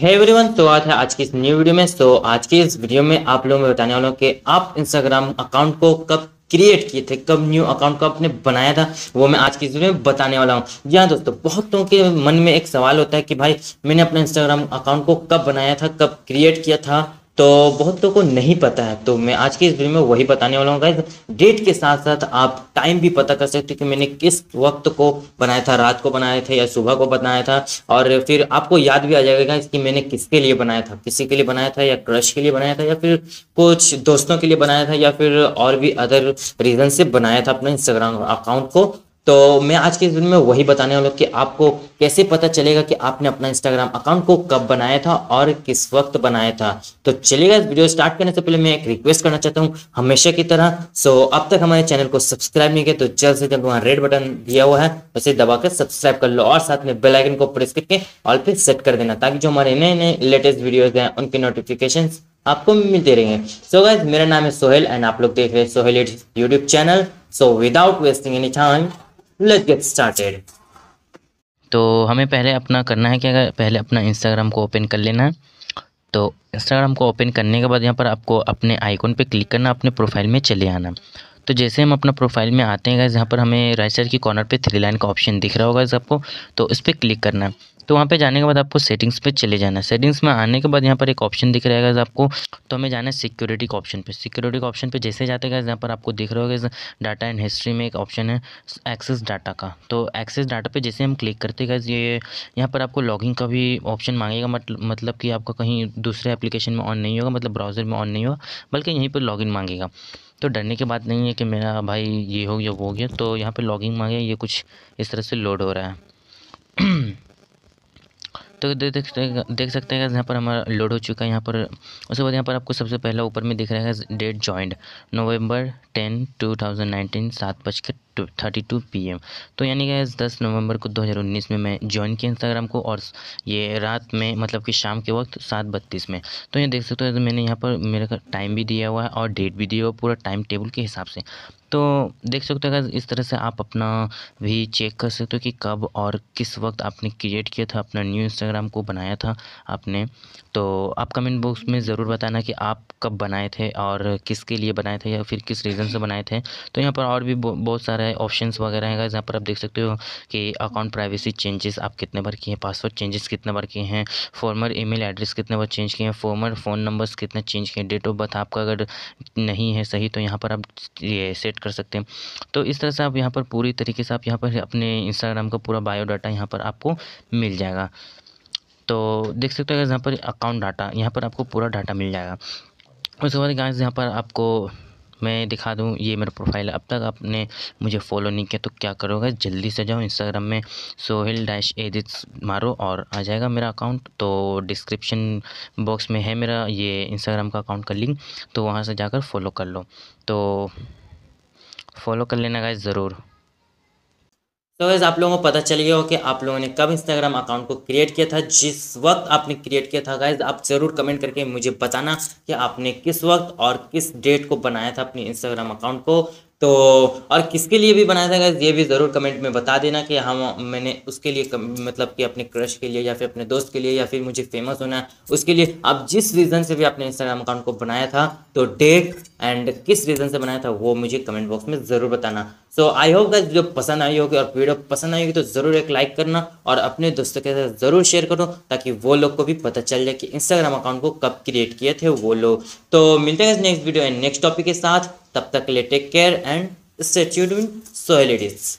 है एवरीवन तो आज है आज की इस न्यू वीडियो में तो आज की इस वीडियो में आप लोगों में बताने वाला हूँ कि आप इंस्टाग्राम अकाउंट को कब क्रिएट किए थे कब न्यू अकाउंट को आपने बनाया था वो मैं आज की इस वीडियो में बताने वाला हूँ यहाँ दोस्तों बहुत लोगों के मन में एक सवाल होता है कि भाई मैंने अपना इंस्टाग्राम अकाउंट को कब बनाया था कब क्रिएट किया था तो बहुत लोगों को नहीं पता है तो मैं आज के इस वीडियो में वही बताने वाला हूँ डेट के साथ साथ आप टाइम भी पता कर सकते हो कि मैंने किस वक्त को बनाया था रात को बनाया था या सुबह को बनाया था और फिर आपको याद भी आ जाएगा कि मैंने किसके लिए बनाया था किसी के लिए बनाया था या क्रश के लिए बनाया था या फिर कुछ दोस्तों के लिए बनाया था या फिर और भी अदर रीजन से बनाया था अपने इंस्टाग्राम अकाउंट को तो मैं आज के इस वीडियो में वही बताने वाला हूँ कि आपको कैसे पता चलेगा कि आपने अपना इंस्टाग्राम अकाउंट को कब बनाया था और किस वक्त बनाया था तो चलेगा इस वीडियो स्टार्ट करने से पहले मैं एक रिक्वेस्ट करना चाहता हूँ हमेशा की तरह सो अब तक हमारे चैनल को सब्सक्राइब नहीं किया तो जल्द से जल्द वहाँ रेड बटन दिया हुआ है उसे दबाकर सब्सक्राइब कर लो और साथ में बेलाइकन को प्रेस करके ऑल पे सेट कर देना ताकि जो हमारे नए नए लेटेस्ट वीडियोज हैं उनके नोटिफिकेशन आपको मिलते रहेंगे सो गाइज मेरा नाम है सोहेल एंड आप लोग देख रहे हैं Sohail YouTube channel so without wasting any time let get started तो हमें पहले अपना करना है क्या पहले अपना इंस्टाग्राम को ओपन कर लेना है तो इंस्टाग्राम को ओपन करने के बाद यहाँ पर आपको अपने आइकॉन पे क्लिक करना अपने प्रोफाइल में चले आना तो जैसे हम अपना प्रोफाइल में आते हैं गैस यहाँ पर हमें राइट साइड की कॉर्नर पे थ्री लाइन का ऑप्शन दिख रहा होगा इस आपको तो इस पर क्लिक करना है तो वहाँ पे जाने के बाद आपको सेटिंग्स पे चले जाना है सेटिंग्स में आने के बाद यहाँ पर एक ऑप्शन दिख रहेगा तो आपको तो हमें जाना है सिक्योरिटी के ऑप्शन पे सिक्योरिटी का ऑप्शन पे जैसे जाते गए यहाँ पर आपको दिख रहा होगा डाटा एंड हिस्ट्री में एक ऑप्शन है एक्सेस डाटा का तो एक्सेस डाटा पे जैसे हम क्लिक करते गए ये यहाँ पर आपको लॉगिंग का भी ऑप्शन मांगेगा मतलब कि आपका कहीं दूसरे एप्लीकेशन में ऑन नहीं होगा मतलब ब्राउज़र में ऑन नहीं होगा बल्कि यहीं पर लॉगिन मांगेगा तो डरने की बात नहीं है कि मेरा भाई ये हो गया वो हो गया तो यहाँ पर लॉगिंग मांगे ये कुछ इस तरह से लोड हो रहा है तो देख देख सकते हैं यहाँ पर हमारा लोड हो चुका है यहाँ पर उसके बाद यहाँ पर आपको सबसे पहला ऊपर में दिख रहा है date joined November ten two thousand nineteen सात बज के two thirty two P M तो यानी कि दस नवंबर को दो हज़ार उन्नीस में मैं ज्वाइन किया इंस्टाग्राम को और ये रात में मतलब कि शाम के वक्त सात बत्तीस में तो ये देख सकते हो तो मैंने यहाँ पर मेरा टाइम भी दिया हुआ है और डेट भी दिया हुआ पूरा टाइम टेबल के हिसाब से तो देख सकते हो अगर इस तरह से आप अपना भी चेक कर सकते हो कि कब और किस वक्त आपने क्रिएट किया था अपना न्यू इंस्टाग्राम को बनाया था आपने तो आप कमेंट बॉक्स में ज़रूर बताना कि आप कब बनाए थे और किसके लिए बनाए थे या फिर किस रीज़न से बनाए थे तो यहाँ पर और भी बहुत सारे है ऑप्शन वगैरह है यहाँ पर आप देख सकते हो कि अकाउंट प्राइवेसी चेंजेस आप कितने बार किए हैं पासवर्ड चेंजेस कितने बार किए हैं फॉर्मर ई एड्रेस कितने बार चेंज किए हैं फॉर्मर फ़ोन नंबर्स कितने चेंज किए हैं डेट ऑफ बर्थ आपका अगर नहीं है सही तो यहाँ पर आप ये सेट कर सकते हैं तो इस तरह से आप यहाँ पर पूरी तरीके से आप यहाँ पर अपने इंस्टाग्राम का पूरा बायोडाटा यहाँ पर आपको मिल जाएगा तो देख सकते हो यहाँ पर अकाउंट डाटा यहाँ पर आपको पूरा डाटा मिल जाएगा उसके बाद गाइस यहाँ पर आपको मैं दिखा दूँ ये मेरा प्रोफाइल अब तक आपने मुझे फॉलो नहीं किया तो क्या करोगे जल्दी से जाओ इंस्टाग्राम में सोहेल डैश एडिट्स मारो और आ जाएगा मेरा अकाउंट तो डिस्क्रिप्शन बॉक्स में है मेरा ये इंस्टाग्राम का अकाउंट का लिंक तो वहाँ से जाकर फॉलो कर लो तो फॉलो कर लेना गाय ज़रूर तो वैसे आप लोगों को पता चल गया हो कि आप लोगों ने कब इंस्टाग्राम अकाउंट को क्रिएट किया था जिस वक्त आपने क्रिएट किया था गाइज आप ज़रूर कमेंट करके मुझे बताना कि आपने किस वक्त और किस डेट को बनाया था अपने इंस्टाग्राम अकाउंट को तो और किसके लिए भी बनाया था गैस ये भी ज़रूर कमेंट में बता देना कि हम मैंने उसके लिए कम, मतलब कि अपने क्रश के लिए या फिर अपने दोस्त के लिए या फिर मुझे फेमस होना है उसके लिए आप जिस रीज़न से भी आपने इंस्टाग्राम अकाउंट को बनाया था तो डेट एंड किस रीज़न से बनाया था वो मुझे कमेंट बॉक्स में ज़रूर बताना सो आई होप गैस जो पसंद आई होगी और वीडियो पसंद आई होगी तो ज़रूर एक लाइक करना और अपने दोस्तों के साथ ज़रूर शेयर करो ताकि वो लोग को भी पता चल जाए कि इंस्टाग्राम अकाउंट को कब क्रिएट किए थे वो लोग तो मिलते हैं next video and next topic के साथ तब तक ले take care and stay tuned सोहेलिडीज़